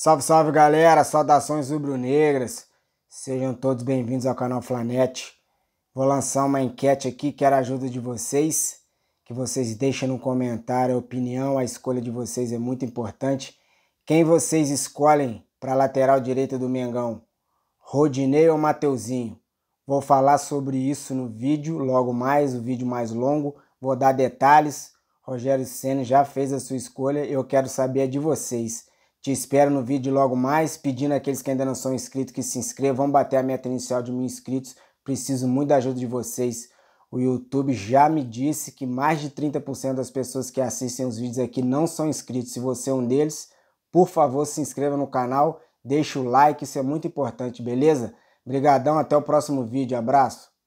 Salve, salve galera, saudações rubro-negras. Sejam todos bem-vindos ao canal Flanete. Vou lançar uma enquete aqui, quero a ajuda de vocês, que vocês deixem no comentário a opinião, a escolha de vocês é muito importante. Quem vocês escolhem para lateral direita do Mengão? Rodinei ou Mateuzinho? Vou falar sobre isso no vídeo, logo mais, o vídeo mais longo, vou dar detalhes. Rogério Senna já fez a sua escolha, eu quero saber a de vocês. Te espero no vídeo logo mais, pedindo àqueles que ainda não são inscritos que se inscrevam. Vamos bater a meta inicial de mil inscritos. Preciso muito da ajuda de vocês. O YouTube já me disse que mais de 30% das pessoas que assistem os vídeos aqui não são inscritos. Se você é um deles, por favor, se inscreva no canal, deixa o like, isso é muito importante, beleza? Obrigadão, até o próximo vídeo. Abraço.